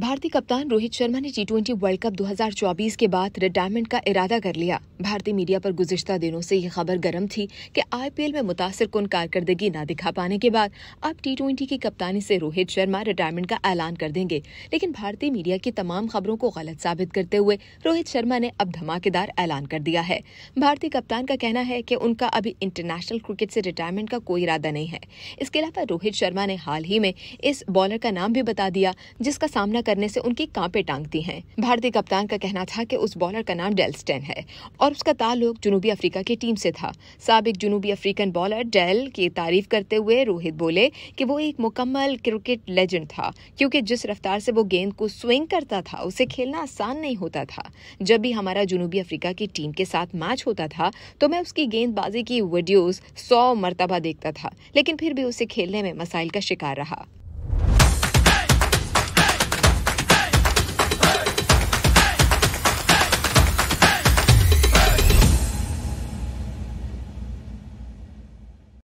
भारतीय कप्तान रोहित शर्मा ने टी वर्ल्ड कप 2024 के बाद रिटायरमेंट का इरादा कर लिया भारतीय मीडिया पर गुजशत दिनों से यह खबर गर्म थी कि आईपीएल में मुतासर कन कारकर्दगी न दिखा पाने के बाद अब टी की कप्तानी से रोहित शर्मा रिटायरमेंट का ऐलान कर देंगे लेकिन भारतीय मीडिया की तमाम खबरों को गलत साबित करते हुए रोहित शर्मा ने अब धमाकेदार ऐलान कर दिया है भारतीय कप्तान का कहना है कि उनका अभी इंटरनेशनल क्रिकेट से रिटायरमेंट का कोई इरादा नहीं है इसके अलावा रोहित शर्मा ने हाल ही में इस बॉलर का नाम भी बता दिया जिसका सामना करने से उनकी कांपे टांगती हैं भारतीय कप्तान का कहना था कि उस बॉलर का नाम डेल स्टेन है और उसका ताल्लुक जुनूबी अफ्रीका की टीम से था सबक जुनूबी अफ्रीकन बॉलर डेल की तारीफ करते हुए रोहित बोले कि वो एक मुकम्मल क्रिकेट लेजेंड था क्योंकि जिस रफ्तार से वो गेंद को स्विंग करता था उसे खेलना आसान नहीं होता था जब भी हमारा जुनूबी अफ्रीका की टीम के साथ मैच होता था तो मैं उसकी गेंदबाजी की वीडियोज सौ मरतबा देखता था लेकिन फिर भी उसे खेलने में मसाइल का शिकार रहा